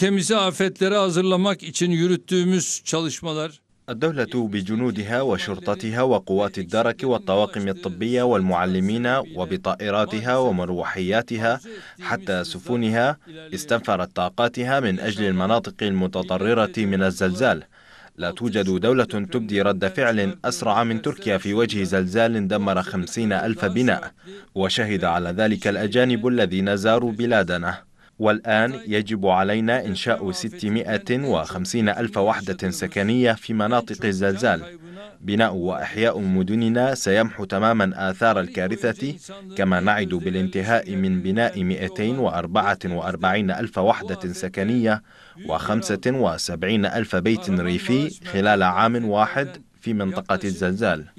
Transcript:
temizi afetlere hazırlamak için yürüttüğümüz çalışmalar الدولة بجنودها وشرطتها وقوات الدرك والطواقم الطبية والمعلمين وبطائراتها ومروحياتها حتى سفنها استنفرت طاقاتها من أجل المناطق المتضررة من الزلزال لا توجد دولة تبدي رد فعل أسرع من تركيا في وجه زلزال دمر خمسين ألف بناء وشهد على ذلك الأجانب الذين زاروا بلادنا والآن يجب علينا إنشاء 650 ألف وحدة سكنية في مناطق الزلزال بناء وإحياء مدننا سيمحو تماما آثار الكارثة كما نعد بالانتهاء من بناء 244 ألف وحدة سكنية و75 ألف بيت ريفي خلال عام واحد في منطقة الزلزال